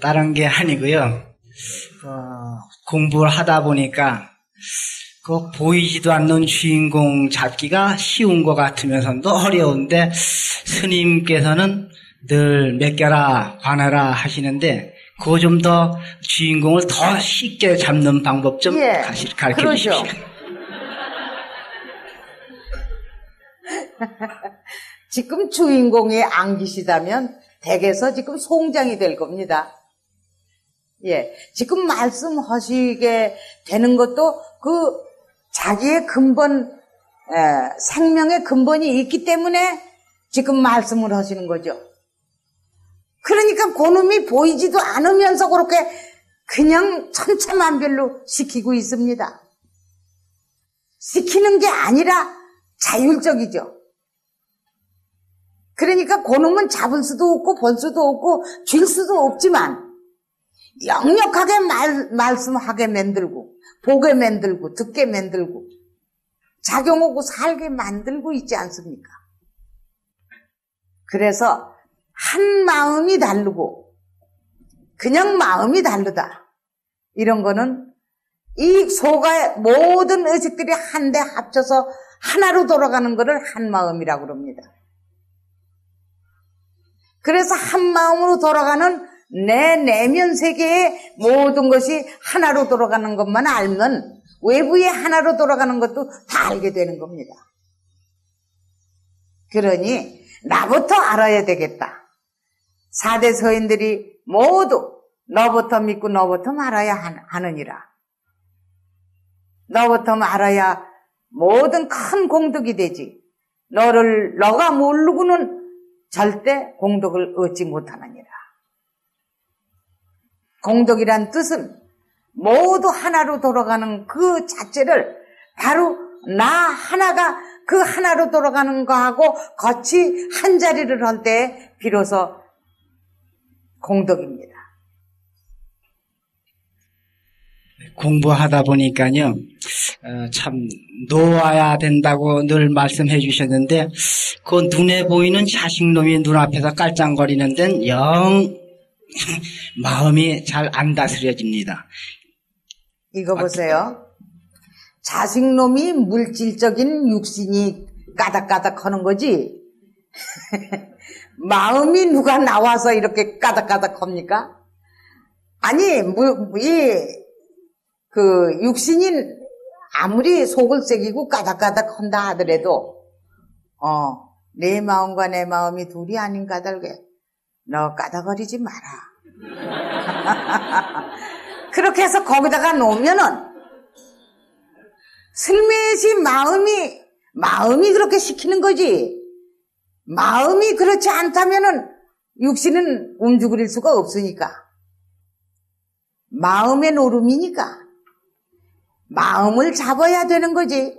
다른 게 아니고요. 어, 공부를 하다 보니까 그 보이지도 않는 주인공 잡기가 쉬운 것 같으면서도 어려운데 스님께서는 늘 맡겨라 관하라 하시는데 그거 좀 더 주인공을 더 쉽게 잡는 방법 좀 예, 가르쳐 주십시오. 지금 주인공이안계시다면 댁에서 지금 송장이 될 겁니다. 예. 지금 말씀하시게 되는 것도 그 자기의 근본, 에, 생명의 근본이 있기 때문에 지금 말씀을 하시는 거죠. 그러니까 고놈이 보이지도 않으면서 그렇게 그냥 천차만별로 시키고 있습니다. 시키는 게 아니라 자율적이죠. 그러니까 고놈은 잡을 수도 없고 볼 수도 없고 줄 수도 없지만 역력하게 말, 말씀하게 만들고, 보게 만들고, 듣게 만들고, 작용하고 살게 만들고 있지 않습니까? 그래서 한 마음이 다르고, 그냥 마음이 다르다. 이런 거는 이 소가의 모든 의식들이 한데 합쳐서 하나로 돌아가는 것을 한 마음이라고 합니다. 그래서 한 마음으로 돌아가는 내 내면 세계의 모든 것이 하나로 돌아가는 것만 알면 외부의 하나로 돌아가는 것도 다 알게 되는 겁니다. 그러니 나부터 알아야 되겠다. 4대 서인들이 모두 너부터 믿고 너부터 말아야 하느니라. 너부터 말아야 모든 큰 공덕이 되지. 너를 너가 모르고는 절대 공덕을 얻지 못하느니라. 공덕이란 뜻은 모두 하나로 돌아가는 그 자체를 바로 나 하나가 그 하나로 돌아가는 거하고 같이 한 자리를 한때 비로소 공덕입니다. 공부하다 보니까요, 어, 참, 놓아야 된다고 늘 말씀해 주셨는데, 그 눈에 보이는 자식놈이 눈앞에서 깔짱거리는 데는 영 마음이 잘 안 다스려집니다. 이거 보세요. 자식놈이 물질적인 육신이 까닥까닥 하는 거지. 마음이 누가 나와서 이렇게 까닥까닥 합니까? 아니, 뭐, 이, 그, 육신이 아무리 속을 새기고 까닥까닥 한다 하더라도, 어, 내 마음과 내 마음이 둘이 아닌 까닭에 너 까다거리지 마라. 그렇게 해서 거기다가 놓으면은 슬며시 마음이 마음이 그렇게 시키는 거지. 마음이 그렇지 않다면은 육신은 움직일 수가 없으니까. 마음의 노름이니까. 마음을 잡아야 되는 거지.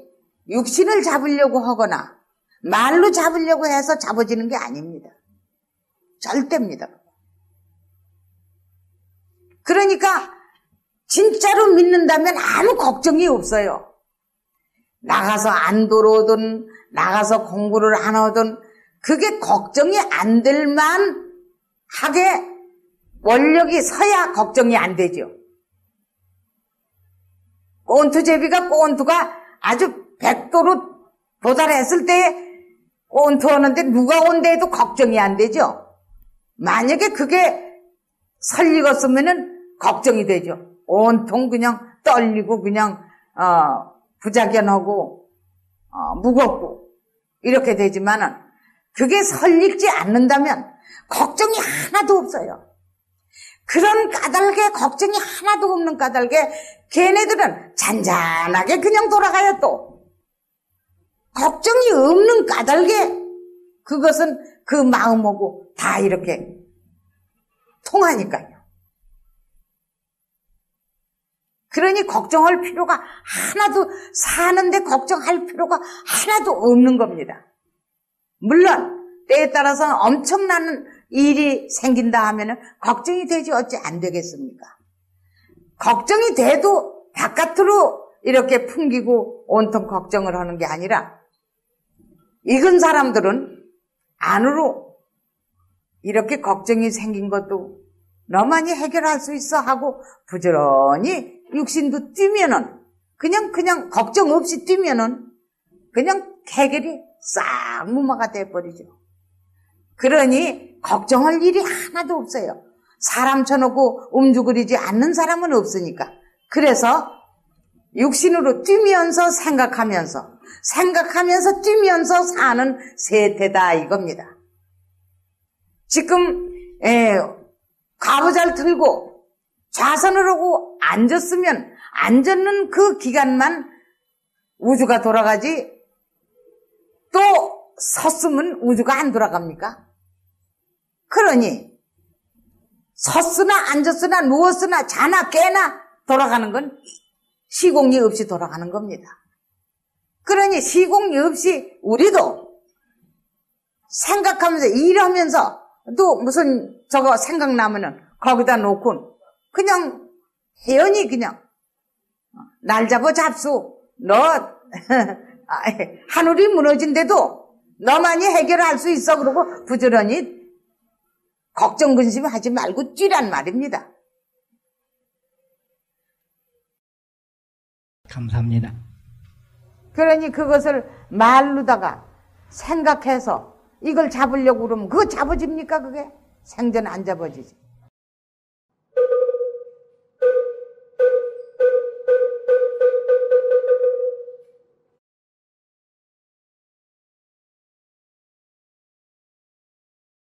육신을 잡으려고 하거나 말로 잡으려고 해서 잡아지는 게 아닙니다. 절대입니다. 그러니까 진짜로 믿는다면 아무 걱정이 없어요. 나가서 안 들어오든 나가서 공부를 안 하든 그게 걱정이 안 될만 하게 원력이 서야 걱정이 안 되죠. 꼰투제비가 꼰투가 아주 백도로 도달했을 때에 꼰투하는데 누가 온대에도 걱정이 안 되죠. 만약에 그게 설익었으면 걱정이 되죠. 온통 그냥 떨리고 그냥 어, 부작연하고 어, 무겁고 이렇게 되지만은 그게 설익지 않는다면 걱정이 하나도 없어요. 그런 까닭에 걱정이 하나도 없는 까닭에 걔네들은 잔잔하게 그냥 돌아가요 또. 걱정이 없는 까닭에 그것은 그 마음하고 다 이렇게 통하니까요. 그러니 걱정할 필요가 하나도 사는데 걱정할 필요가 하나도 없는 겁니다. 물론 때에 따라서는 엄청난 일이 생긴다 하면은 걱정이 되지 어찌 안 되겠습니까? 걱정이 돼도 바깥으로 이렇게 풍기고 온통 걱정을 하는 게 아니라 익은 사람들은 안으로 이렇게 걱정이 생긴 것도 너만이 해결할 수 있어 하고 부지런히 육신도 뛰면은 그냥 그냥 걱정 없이 뛰면은 그냥 해결이 싹 무마가 돼버리죠. 그러니 걱정할 일이 하나도 없어요. 사람 쳐놓고 움직이지 않는 사람은 없으니까. 그래서 육신으로 뛰면서 생각하면서 생각하면서 뛰면서 사는 세태다 이겁니다. 지금 에, 가부좌를 들고 좌선을 하고 앉았으면 앉았는 그 기간만 우주가 돌아가지 또 섰으면 우주가 안 돌아갑니까? 그러니 섰으나 앉았으나 누웠으나 자나 깨나 돌아가는 건 시공이 없이 돌아가는 겁니다. 그러니 시공이 없이 우리도 생각하면서 일하면서 또 무슨 저거 생각나면은 거기다 놓고 그냥 혜연이 그냥 날 잡아 잡수 너 하늘이 무너진데도 너만이 해결할 수 있어 그러고 부지런히 걱정 근심하지 말고 뛰란 말입니다. 감사합니다. 그러니 그것을 말로다가 생각해서 이걸 잡으려고 그러면 그거 잡아집니까 그게? 생전 안 잡아지지.